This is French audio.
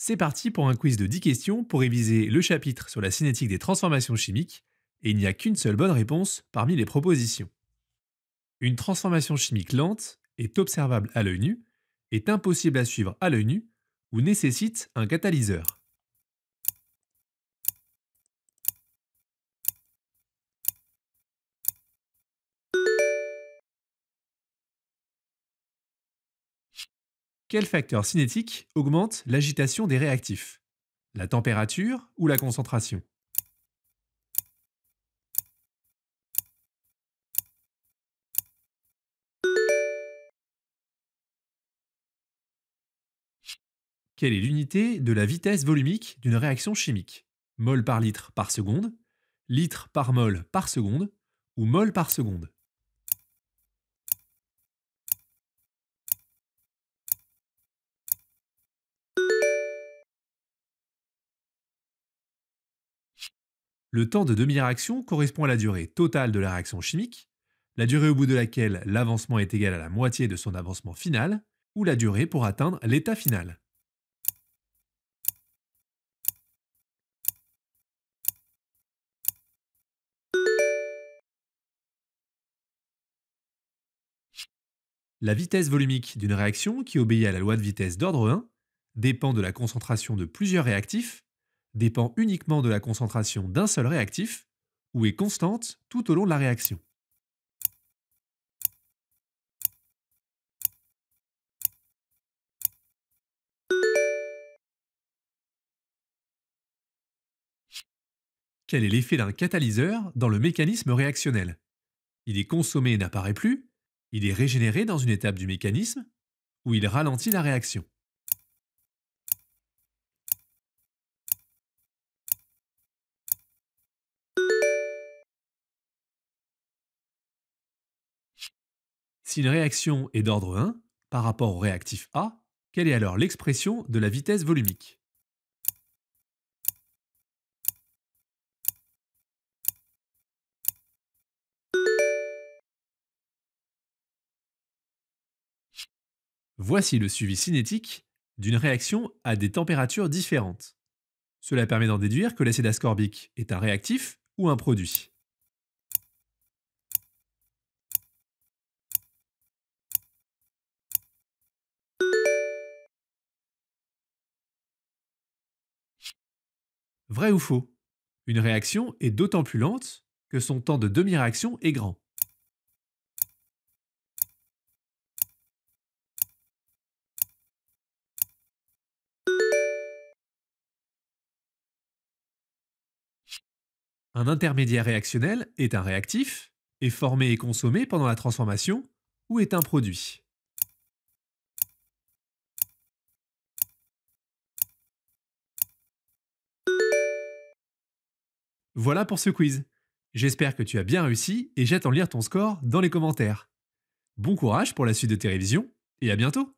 C'est parti pour un quiz de 10 questions pour réviser le chapitre sur la cinétique des transformations chimiques, et il n'y a qu'une seule bonne réponse parmi les propositions. Une transformation chimique lente est observable à l'œil nu, est impossible à suivre à l'œil nu ou nécessite un catalyseur. Quel facteur cinétique augmente l'agitation des réactifs La température ou la concentration Quelle est l'unité de la vitesse volumique d'une réaction chimique Mol par litre par seconde, litre par mol par seconde ou mol par seconde Le temps de demi-réaction correspond à la durée totale de la réaction chimique, la durée au bout de laquelle l'avancement est égal à la moitié de son avancement final, ou la durée pour atteindre l'état final. La vitesse volumique d'une réaction qui obéit à la loi de vitesse d'ordre 1 dépend de la concentration de plusieurs réactifs dépend uniquement de la concentration d'un seul réactif ou est constante tout au long de la réaction. Quel est l'effet d'un catalyseur dans le mécanisme réactionnel Il est consommé et n'apparaît plus, il est régénéré dans une étape du mécanisme, ou il ralentit la réaction. Si une réaction est d'ordre 1 par rapport au réactif A, quelle est alors l'expression de la vitesse volumique Voici le suivi cinétique d'une réaction à des températures différentes. Cela permet d'en déduire que l'acide ascorbique est un réactif ou un produit. Vrai ou faux Une réaction est d'autant plus lente que son temps de demi-réaction est grand. Un intermédiaire réactionnel est un réactif, est formé et consommé pendant la transformation ou est un produit. Voilà pour ce quiz. J'espère que tu as bien réussi et j'attends lire ton score dans les commentaires. Bon courage pour la suite de tes révisions et à bientôt